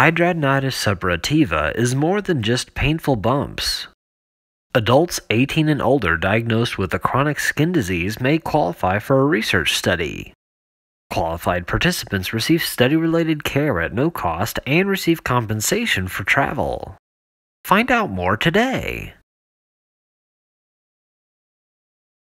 Hidradenitis suppurativa is more than just painful bumps. Adults 18 and older diagnosed with a chronic skin disease may qualify for a research study. Qualified participants receive study related care at no cost and receive compensation for travel. Find out more today.